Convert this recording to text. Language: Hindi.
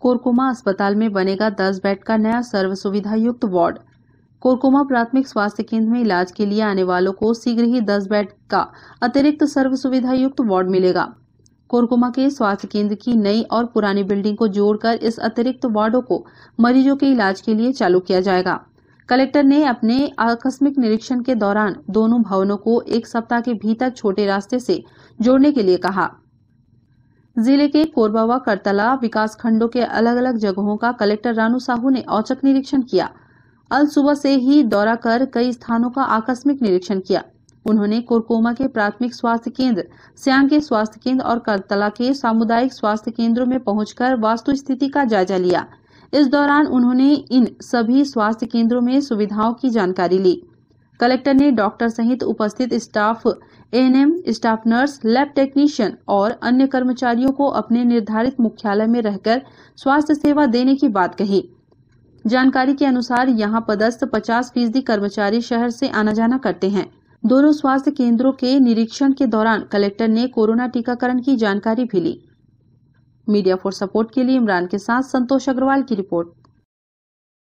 कोरकोमा अस्पताल में बनेगा 10 बेड का नया सर्व सुविधा युक्त वार्ड कोरकोमा प्राथमिक स्वास्थ्य केंद्र में इलाज के लिए आने वालों को शीघ्र ही 10 बेड का अतिरिक्त सर्व सुविधा युक्त वार्ड मिलेगा कोरकोमा के स्वास्थ्य केंद्र की नई और पुरानी बिल्डिंग को जोड़कर इस अतिरिक्त वार्डो को मरीजों के इलाज के लिए चालू किया जाएगा कलेक्टर ने अपने आकस्मिक निरीक्षण के दौरान दोनों भवनों को एक सप्ताह के भीतर छोटे रास्ते से जोड़ने के लिए कहा जिले के कोरबा व करतला विकास खंडों के अलग अलग जगहों का कलेक्टर रानू साहू ने औचक निरीक्षण किया अल सुबह से ही दौरा कर कई स्थानों का आकस्मिक निरीक्षण किया उन्होंने कोरकोमा के प्राथमिक स्वास्थ्य केंद्र सियांग के स्वास्थ्य केंद्र और करतला के सामुदायिक स्वास्थ्य केंद्रों में पहुंचकर वास्तु स्थिति का जायजा लिया इस दौरान उन्होंने इन सभी स्वास्थ्य केंद्रों में सुविधाओं की जानकारी ली कलेक्टर ने डॉक्टर सहित उपस्थित staff ANM staff nurse lab technician और अन्य कर्मचारियों को अपने निर्धारित मुख्यालय में रहकर स्वास्थ्य सेवा देने की बात कही जानकारी के अनुसार यहां पदस्थ 50 फीसदी कर्मचारी शहर से आना जाना करते हैं दोनों स्वास्थ्य केंद्रों के निरीक्षण के दौरान कलेक्टर ने कोरोना टीकाकरण की जानकारी भी ली मीडिया फॉर सपोर्ट के लिए इमरान के साथ संतोष अग्रवाल की रिपोर्ट